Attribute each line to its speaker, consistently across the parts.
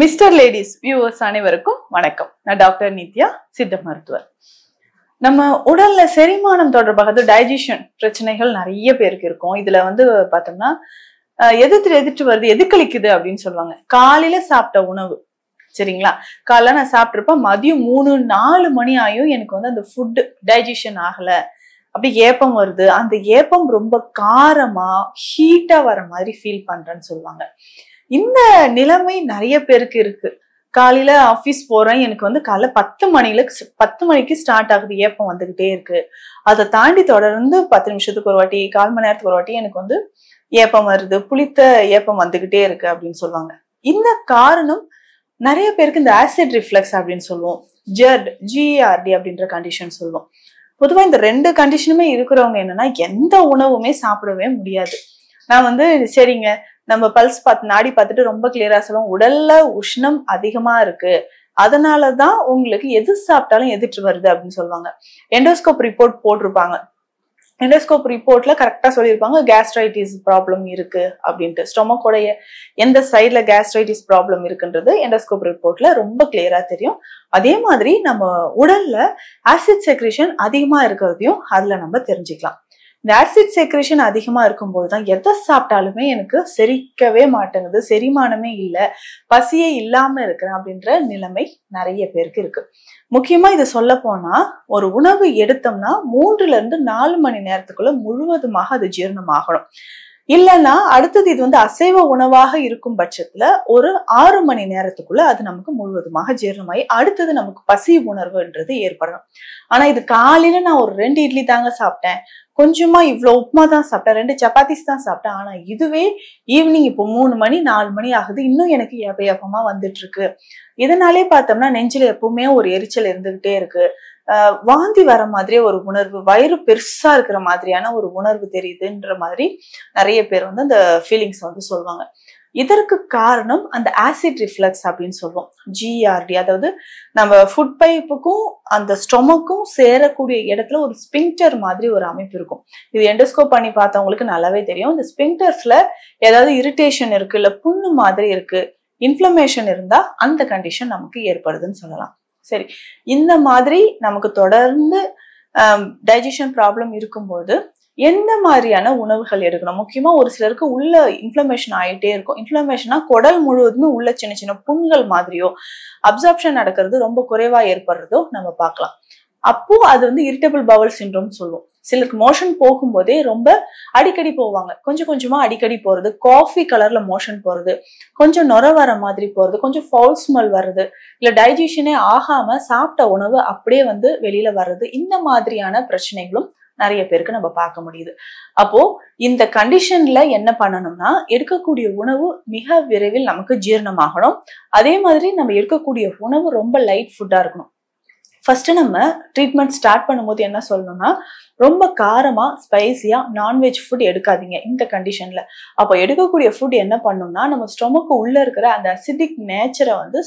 Speaker 1: mister ladies viewers அனைவருக்கும் வணக்கம் நான் டாக்டர் நித்யா சித்த மருத்துவர் நம்ம உடல்ல செரிமானம் தொடர்பாக டைஜிஷன் பிரச்சனைகள் நிறைய பேருக்கு இருக்கும் இதுல வந்து பார்த்தோம்னா எதிர்த்து எதிர்த்து வருது எது கழிக்குது அப்படின்னு சொல்லுவாங்க காலையில சாப்பிட்ட உணவு சரிங்களா காலைல நான் சாப்பிட்ருப்பேன் மதியம் மூணு நாலு மணி ஆயும் எனக்கு வந்து அந்த ஃபுட்டு டைஜிஷன் ஆகலை அப்படி ஏப்பம் வருது அந்த ஏப்பம் ரொம்ப காரமா ஹீட்டா வர மாதிரி ஃபீல் பண்றேன்னு சொல்லுவாங்க இந்த நிலைமை நிறைய பேருக்கு இருக்கு காலையில ஆஃபீஸ் போறேன் எனக்கு வந்து காலைல பத்து மணில பத்து மணிக்கு ஸ்டார்ட் ஆகுது ஏப்பம் வந்துகிட்டே இருக்கு அதை தாண்டி தொடர்ந்து பத்து நிமிஷத்துக்கு ஒரு வாட்டி கால் மணி நேரத்துக்கு ஒரு வாட்டி எனக்கு வந்து ஏப்பம் வருது புளித்த ஏப்பம் வந்துகிட்டே இருக்கு அப்படின்னு சொல்லுவாங்க இந்த காரணம் நிறைய பேருக்கு இந்த ஆசிட் ரிஃப்ளெக்ஸ் அப்படின்னு சொல்லுவோம் ஜெர்ட் ஜிஆர்டி e அப்படின்ற கண்டிஷன் சொல்லுவோம் பொதுவாக இந்த ரெண்டு கண்டிஷனுமே இருக்கிறவங்க என்னன்னா எந்த உணவுமே சாப்பிடவே முடியாது நான் வந்து சரிங்க நம்ம பல்ஸ் பார்த்து நாடி பார்த்துட்டு ரொம்ப கிளியரா சொல்லுவோம் உடல்ல உஷ்ணம் அதிகமா இருக்கு அதனாலதான் உங்களுக்கு எது சாப்பிட்டாலும் எதிர்த்து வருது அப்படின்னு சொல்லுவாங்க எண்டோஸ்கோப் ரிப்போர்ட் போட்டிருப்பாங்க எண்டோஸ்கோப் ரிப்போர்ட்ல கரெக்டா சொல்லியிருப்பாங்க கேஸ்ட்ரைட்டிஸ் ப்ராப்ளம் இருக்கு அப்படின்ட்டு ஸ்டொமக்கோடைய எந்த சைட்ல கேஸ்ட்ரைட்டிஸ் ப்ராப்ளம் இருக்குன்றது எண்டோஸ்கோப் ரிப்போர்ட்ல ரொம்ப கிளியரா தெரியும் அதே மாதிரி நம்ம உடல்ல ஆசிட் செக்ரேஷன் அதிகமா இருக்கிறதையும் அதுல நம்ம தெரிஞ்சுக்கலாம் இந்த ஆசிட் செக்ரேஷன் அதிகமாக இருக்கும்போது தான் எதை சாப்பிட்டாலுமே எனக்கு செரிக்கவே மாட்டேங்குது செரிமானமே இல்லை பசியே இல்லாமல் இருக்கிறேன் அப்படின்ற நிலைமை நிறைய பேருக்கு இருக்கு முக்கியமாக இதை சொல்ல போனால் ஒரு உணவு எடுத்தோம்னா மூன்றுலேருந்து நாலு மணி நேரத்துக்குள்ள முழுவதுமாக அது ஜீரணமாகணும் இல்லைன்னா அடுத்தது இது வந்து அசைவ உணவாக இருக்கும் பட்சத்துல ஒரு ஆறு மணி நேரத்துக்குள்ள அது நமக்கு முழுவதுமாக ஜீரணமாகி அடுத்தது நமக்கு பசி உணர்வுன்றது ஏற்படணும் ஆனா இது காலையில நான் ஒரு ரெண்டு இட்லி தாங்க சாப்பிட்டேன் கொஞ்சமா இவ்வளோ உப்புமா தான் சாப்பிட்டேன் ரெண்டு சப்பாத்திஸ் தான் சாப்பிட்டேன் ஆனா இதுவே ஈவினிங் இப்போ மூணு மணி நாலு மணி ஆகுது இன்னும் எனக்கு ஏப்பயப்பமா வந்துட்டு இருக்கு இதனாலே பார்த்தோம்னா நெஞ்சில் எப்பவுமே ஒரு எரிச்சல் இருந்துகிட்டே இருக்கு வாந்தி வர மாதிரி ஒரு உணர்வு வயிறு பெருசா இருக்கிற மாதிரியான ஒரு உணர்வு தெரியுதுன்ற மாதிரி நிறைய பேர் வந்து அந்த ஃபீலிங்ஸ் வந்து சொல்லுவாங்க இதற்கு காரணம் அந்த ஆசிட் ரிஃப்ளக்ஸ் அப்படின்னு சொல்லுவோம் ஜிஆர்டி e அதாவது நம்ம ஃபுட் பைப்புக்கும் அந்த ஸ்டொமக்கும் சேரக்கூடிய இடத்துல ஒரு ஸ்பிங்டர் மாதிரி ஒரு அமைப்பு இருக்கும் இது எண்டோஸ்கோப் பண்ணி பார்த்தவங்களுக்கு நல்லாவே தெரியும் இந்த ஸ்பிங்டர்ஸ்ல ஏதாவது இரிட்டேஷன் இருக்கு இல்லை புண்ணு மாதிரி இருக்கு இன்ஃப்ளமேஷன் இருந்தா அந்த கண்டிஷன் நமக்கு ஏற்படுதுன்னு சொல்லலாம் சரி இந்த மாதிரி நமக்கு தொடர்ந்து டைஜஷன் ப்ராப்ளம் இருக்கும்போது எந்த மாதிரியான உணவுகள் எடுக்கணும் முக்கியமா ஒரு சிலருக்கு உள்ள இன்ஃப்ளமேஷன் ஆகிட்டே இருக்கும் இன்ஃப்ளமேஷனா குடல் முழுவதுமே உள்ள சின்ன சின்ன புண்கள் மாதிரியோ அப்சார்ப்ஷன் நடக்கிறது ரொம்ப குறைவா ஏற்படுறதோ நம்ம பார்க்கலாம் அப்போ அது வந்து இரிட்டபிள் பவல் சின்ரோம் சொல்லுவோம் சிலருக்கு மோஷன் போகும்போதே ரொம்ப அடிக்கடி போவாங்க கொஞ்சம் கொஞ்சமா அடிக்கடி போறது காஃபி கலர்ல மோஷன் போறது கொஞ்சம் நொர வர மாதிரி போறது கொஞ்சம் ஃபால் ஸ்மெல் வர்றது இல்ல டைஜஷனே ஆகாம சாப்பிட்ட உணவு அப்படியே வந்து வெளியில வர்றது இந்த மாதிரியான பிரச்சனைகளும் நிறைய பேருக்கு நம்ம பார்க்க முடியுது அப்போ இந்த கண்டிஷன்ல என்ன பண்ணணும்னா எடுக்கக்கூடிய உணவு மிக விரைவில் நமக்கு ஜீரணமாகணும் அதே மாதிரி நம்ம எடுக்கக்கூடிய உணவு ரொம்ப லைட் ஃபுட்டா இருக்கணும் ஃபர்ஸ்ட் நம்ம ட்ரீட்மெண்ட் ஸ்டார்ட் பண்ணும்போது என்ன சொல்லணும்னா ரொம்ப காரமா ஸ்பைசியா நான்வெஜ் ஃபுட் எடுக்காதீங்க இந்த கண்டிஷன்ல அப்போ எடுக்கக்கூடிய ஃபுட் என்ன பண்ணணும்னா நம்ம ஸ்டொமக்கு உள்ள இருக்கிற அந்த அசிடிக் நேச்சரை வந்து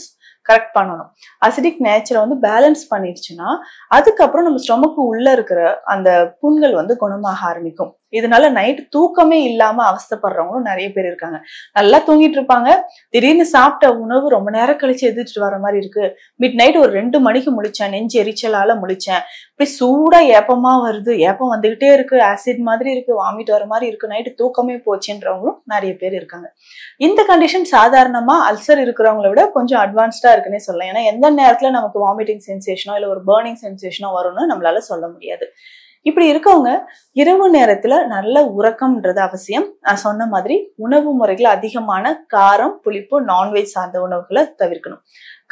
Speaker 1: கரெக்ட் பண்ணணும் அசிடிக் நேச்சரை வந்து பேலன்ஸ் பண்ணிடுச்சுன்னா அதுக்கப்புறம் நம்ம ஸ்டொமக்கு உள்ள இருக்கிற அந்த புண்கள் வந்து குணமாக ஆரம்பிக்கும் இதனால நைட் தூக்கமே இல்லாம அவஸ்தப்படுறவங்களும் நிறைய பேர் இருக்காங்க நல்லா தூங்கிட்டு இருப்பாங்க திடீர்னு சாப்பிட்ட உணவு ரொம்ப நேரம் கழிச்சு எதிர்த்துட்டு வர மாதிரி இருக்கு மிட் நைட் ஒரு ரெண்டு மணிக்கு முழிச்சேன் நெஞ்சு எரிச்சலால முழிச்சேன் இப்படி சூடா ஏப்பமா வருது ஏப்பம் வந்துகிட்டே இருக்கு ஆசிட் மாதிரி இருக்கு வாமிட் வர மாதிரி இருக்கு நைட்டு தூக்கமே போச்சுன்றவங்களும் நிறைய பேர் இருக்காங்க இந்த கண்டிஷன் சாதாரணமா அல்சர் இருக்கிறவங்கள விட கொஞ்சம் அட்வான்ஸ்டா இருக்குன்னே சொல்லலாம் ஏன்னா எந்த நேரத்தில் நமக்கு வாமிட்டிங் சென்சேஷனோ இல்லை ஒரு பேர்னிங் சென்சேஷனோ வரும்னு நம்மளால சொல்ல முடியாது இப்படி இருக்கவங்க இரவு நேரத்துல நல்ல உறக்கம்ன்றது அவசியம் நான் சொன்ன மாதிரி உணவு முறைகள் அதிகமான காரம் புளிப்பு நான்வெஜ் சார்ந்த உணவுகளை தவிர்க்கணும்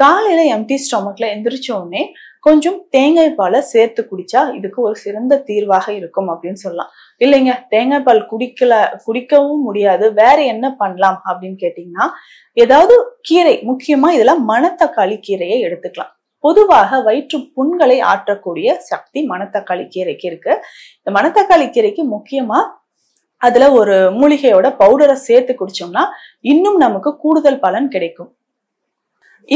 Speaker 1: காலையில எம்டி ஸ்டொமக்ல எந்திரிச்ச உடனே கொஞ்சம் தேங்காய் பாலை சேர்த்து குடிச்சா இதுக்கு ஒரு சிறந்த தீர்வாக இருக்கும் அப்படின்னு சொல்லலாம் இல்லைங்க தேங்காய் பால் குடிக்கல குடிக்கவும் முடியாது வேற என்ன பண்ணலாம் அப்படின்னு கேட்டீங்கன்னா ஏதாவது கீரை முக்கியமா இதுல மணத்தக்காளி கீரையை எடுத்துக்கலாம் பொதுவாக வயிற்று புண்களை ஆற்றக்கூடிய சக்தி மணத்தக்காளி கீரைக்கு இருக்கு இந்த மணத்தக்காளி கீரைக்கு முக்கியமா அதுல ஒரு மூலிகையோட பவுடரை சேர்த்து குடிச்சோம்னா இன்னும் நமக்கு கூடுதல் பலன் கிடைக்கும்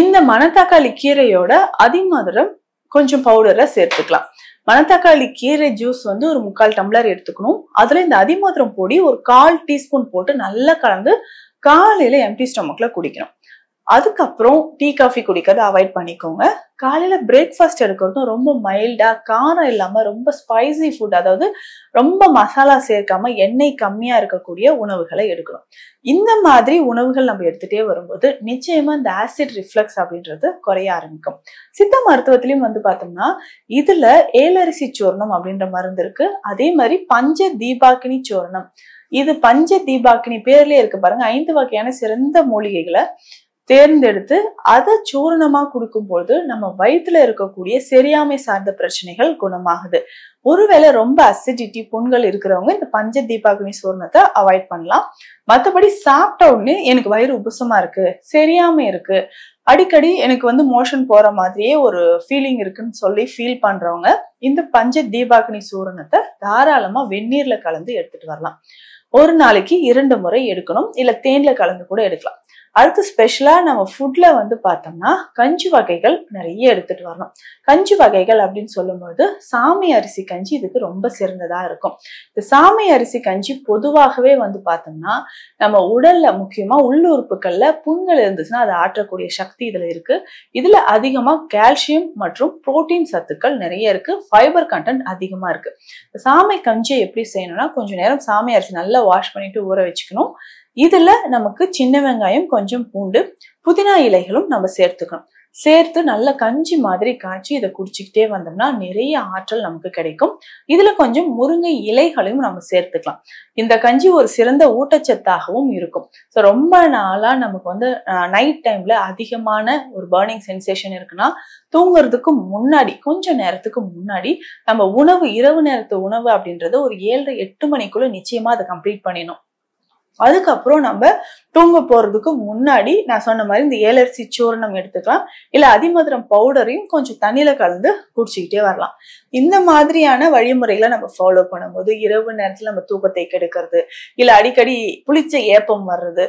Speaker 1: இந்த மணத்தக்காளி கீரையோட அதிமதுரம் கொஞ்சம் பவுடரை சேர்த்துக்கலாம் மணத்தக்காளி கீரை ஜூஸ் வந்து ஒரு முக்கால் டம்ளர் எடுத்துக்கணும் அதுல இந்த அதிமதுரம் பொடி ஒரு கால் டீஸ்பூன் போட்டு நல்லா கலந்து காலையில எம்டி ஸ்டொமக்ல குடிக்கணும் அதுக்கப்புறம் டீ காஃபி குடிக்கிறத அவாய்ட் பண்ணிக்கோங்க காலையில் பிரேக்ஃபாஸ்ட் எடுக்கிறதும் ரொம்ப மைல்டாக காரம் இல்லாமல் ரொம்ப ஸ்பைசி ஃபுட் அதாவது ரொம்ப மசாலா சேர்க்காம எண்ணெய் கம்மியாக இருக்கக்கூடிய உணவுகளை எடுக்கணும் இந்த மாதிரி உணவுகள் நம்ம எடுத்துகிட்டே வரும்போது நிச்சயமாக இந்த ஆசிட் ரிஃப்ளக்ஸ் அப்படின்றது குறைய ஆரம்பிக்கும் சித்த மருத்துவத்திலையும் வந்து பார்த்தோம்னா இதில் ஏலரிசி சூர்ணம் அப்படின்ற மருந்து இருக்குது அதே மாதிரி பஞ்ச தீபாக்கினி சூர்ணம் இது பஞ்ச தீபாக்கினி பேர்லயே இருக்கு பாருங்க ஐந்து வகையான சிறந்த மூலிகைகளை தேர்ந்தெடுத்து அதை சூரணமா பொழுது நம்ம வயிற்றுல இருக்கக்கூடிய செரியாமை சார்ந்த பிரச்சனைகள் குணமாகுது ஒருவேளை ரொம்ப அசிடிட்டி புண்கள் இருக்கிறவங்க இந்த பஞ்ச தீபாகினி சூர்ணத்தை அவாய்ட் பண்ணலாம் மற்றபடி சாப்பிட்ட உடனே எனக்கு வயிறு உபசமா இருக்கு செரியாம இருக்கு அடிக்கடி எனக்கு வந்து மோஷன் போற மாதிரியே ஒரு ஃபீலிங் இருக்குன்னு சொல்லி ஃபீல் பண்றவங்க இந்த பஞ்ச தீபாகுனி சூரணத்தை தாராளமா வெந்நீர்ல கலந்து எடுத்துட்டு வரலாம் ஒரு நாளைக்கு இரண்டு முறை எடுக்கணும் இல்ல தேன்ல கலந்து கூட எடுக்கலாம் அடுத்து ஸ்பெஷலாக நம்ம ஃபுட்டில் வந்து பார்த்தோம்னா கஞ்சி வகைகள் நிறைய எடுத்துகிட்டு வரணும் கஞ்சி வகைகள் அப்படின்னு சொல்லும்போது சாமி அரிசி கஞ்சி இதுக்கு ரொம்ப சிறந்ததாக இருக்கும் இந்த சாமி அரிசி கஞ்சி பொதுவாகவே வந்து பார்த்தோம்னா நம்ம உடலில் முக்கியமாக உள்ளுறுப்புகளில் புண்கள் இருந்துச்சுன்னா அதை ஆற்றக்கூடிய சக்தி இதில் இருக்குது இதில் அதிகமாக கால்சியம் மற்றும் புரோட்டீன் சத்துக்கள் நிறைய இருக்குது ஃபைபர் கண்டென்ட் அதிகமாக இருக்குது சாமை கஞ்சியை எப்படி செய்யணும்னா கொஞ்சம் நேரம் சாமி அரிசி நல்லா வாஷ் பண்ணிட்டு ஊற வச்சுக்கணும் இதுல நமக்கு சின்ன வெங்காயம் கொஞ்சம் பூண்டு புதினா இலைகளும் நம்ம சேர்த்துக்கணும் சேர்த்து நல்ல கஞ்சி மாதிரி காய்ச்சி இதை குடிச்சுக்கிட்டே வந்தோம்னா நிறைய ஆற்றல் நமக்கு கிடைக்கும் இதுல கொஞ்சம் முருங்கை இலைகளையும் நம்ம சேர்த்துக்கலாம் இந்த கஞ்சி ஒரு சிறந்த ஊட்டச்சத்தாகவும் இருக்கும் ஸோ ரொம்ப நாளா நமக்கு வந்து நைட் டைம்ல அதிகமான ஒரு பேர்னிங் சென்சேஷன் இருக்குன்னா தூங்குறதுக்கு முன்னாடி கொஞ்சம் நேரத்துக்கு முன்னாடி நம்ம உணவு இரவு நேரத்து உணவு அப்படின்றது ஒரு ஏழரை எட்டு மணிக்குள்ள நிச்சயமா அதை கம்ப்ளீட் பண்ணிடணும் அதுக்கப்புறம் நம்ம தூங்க போறதுக்கு முன்னாடி நான் சொன்ன மாதிரி இந்த ஏலரிசி சூர்ணம் எடுத்துக்கலாம் இல்ல அதிமதுரம் பவுடரையும் கொஞ்சம் தண்ணியில கலந்து குடிச்சுக்கிட்டே வரலாம் இந்த மாதிரியான வழிமுறைகளை நம்ம ஃபாலோ பண்ணும்போது இரவு நேரத்துல நம்ம தூக்கத்தை கெடுக்கிறது இல்ல அடிக்கடி புளிச்ச ஏப்பம் வர்றது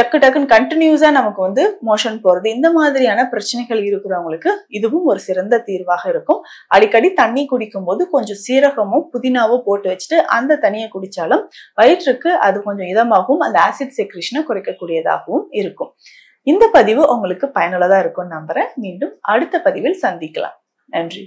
Speaker 1: டக்கு டக்குன்னு கண்டினியூஸா நமக்கு வந்து மோஷன் போறது இந்த மாதிரியான பிரச்சனைகள் இருக்கிறவங்களுக்கு இதுவும் ஒரு சிறந்த தீர்வாக இருக்கும் அடிக்கடி தண்ணி குடிக்கும் போது கொஞ்சம் சீரகமும் புதினாவோ போட்டு வச்சுட்டு அந்த தண்ணியை குடிச்சாலும் வயிற்றுக்கு அது கொஞ்சம் இதமாகவும் அந்த ஆசிட் செக்ரிஷனை குறைக்கக்கூடியதாகவும் இருக்கும் இந்த பதிவு உங்களுக்கு பயனுள்ளதா இருக்கும்னு நம்புறேன் மீண்டும் அடுத்த பதிவில் சந்திக்கலாம் நன்றி